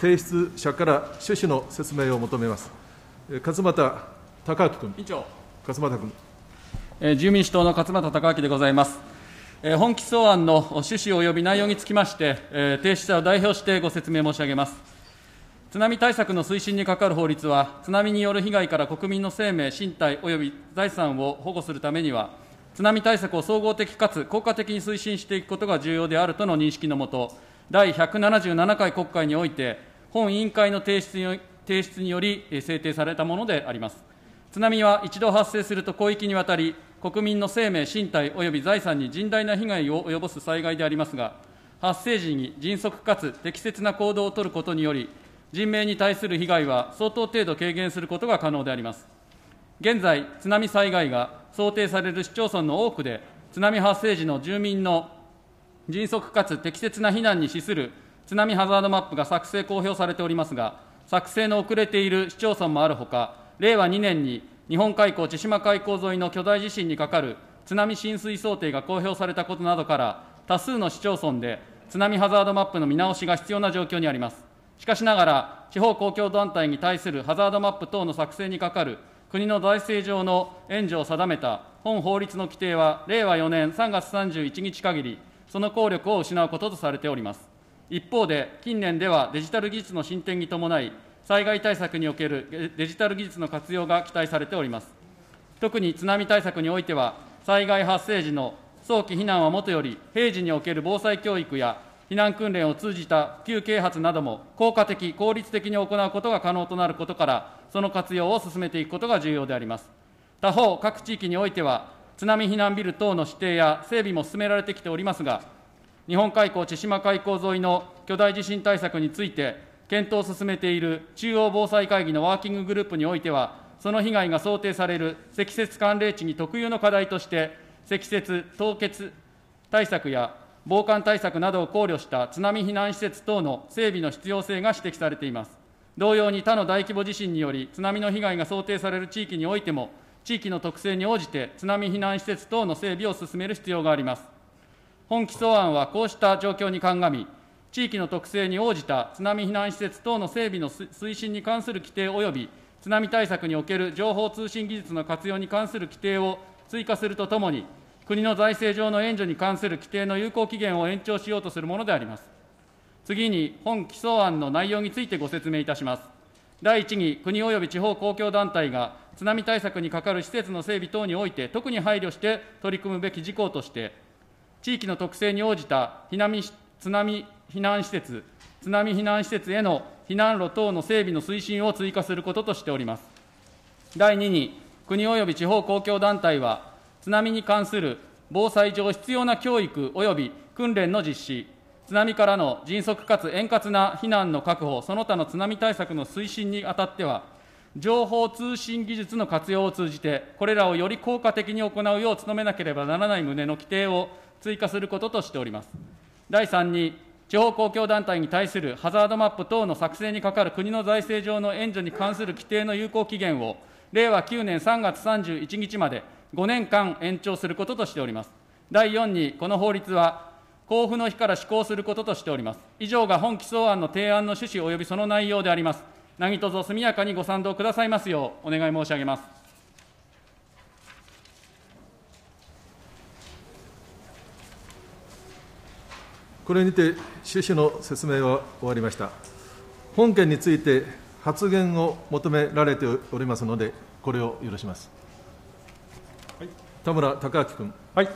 提出者から趣旨の説明を求めます。勝俣隆明君。委員長。勝俣君。えー、自由民主党の勝俣隆明でございます。えー、本起草案の趣旨及び内容につきまして、えー、提出者を代表してご説明申し上げます。津波対策の推進に係る法律は、津波による被害から国民の生命、身体及び財産を保護するためには、津波対策を総合的かつ効果的に推進していくことが重要であるとの認識のもと、第177回国会において、本委員会の提出提出により制定されたものであります。津波は一度発生すると広域にわたり、国民の生命、身体及び財産に甚大な被害を及ぼす災害でありますが、発生時に迅速かつ適切な行動を取ることにより、人命に対する被害は相当程度軽減することが可能であります。現在、津波災害が想定される市町村の多くで、津波発生時の住民の迅速かつ適切な避難に資する津波ハザードマップが作成、公表されておりますが、作成の遅れている市町村もあるほか、令和2年に日本海溝・千島海溝沿いの巨大地震にかかる津波浸水想定が公表されたことなどから、多数の市町村で津波ハザードマップの見直しが必要な状況にあります。しかしながら、地方公共団体に対するハザードマップ等の作成にかかる国の財政上の援助を定めた本法律の規定は、令和4年3月31日限り、その効力を失うこととされております。一方で、近年ではデジタル技術の進展に伴い、災害対策におけるデジタル技術の活用が期待されております。特に津波対策においては、災害発生時の早期避難はもとより、平時における防災教育や避難訓練を通じた普及啓発なども効果的、効率的に行うことが可能となることから、その活用を進めていくことが重要であります。他方、各地域においては、津波避難ビル等の指定や整備も進められてきておりますが、日本海溝・千島海溝沿いの巨大地震対策について、検討を進めている中央防災会議のワーキンググループにおいては、その被害が想定される積雪寒冷地に特有の課題として、積雪、凍結対策や防寒対策などを考慮した津波避難施設等の整備の必要性が指摘されています。同様に他の大規模地震により津波の被害が想定される地域においても、地域の特性に応じて津波避難施設等の整備を進める必要があります。本基礎案はこうした状況に鑑み、地域の特性に応じた津波避難施設等の整備の推進に関する規定及び、津波対策における情報通信技術の活用に関する規定を追加するとともに、国の財政上の援助に関する規定の有効期限を延長しようとするものであります。次に、本基礎案の内容についてご説明いたします。第1に、国及び地方公共団体が津波対策に係る施設の整備等において、特に配慮して取り組むべき事項として、地域の特性に応じた避難津波避難施設、津波避難施設への避難路等の整備の推進を追加することとしております。第2に、国及び地方公共団体は、津波に関する防災上必要な教育及び訓練の実施、津波からの迅速かつ円滑な避難の確保、その他の津波対策の推進にあたっては、情報通信技術の活用を通じて、これらをより効果的に行うよう努めなければならない旨の規定を追加することとしております。第3に、地方公共団体に対するハザードマップ等の作成にかかる国の財政上の援助に関する規定の有効期限を、令和9年3月31日まで5年間延長することとしております。第4に、この法律は、交付の日から施行することとしております。以上が本起草案の提案の趣旨及びその内容であります。何卒速やかにご賛同くださいますようお願い申し上げます。これにて趣旨の説明は終わりました。本件について発言を求められておりますので、これを許します。はい、田村貴明君。はい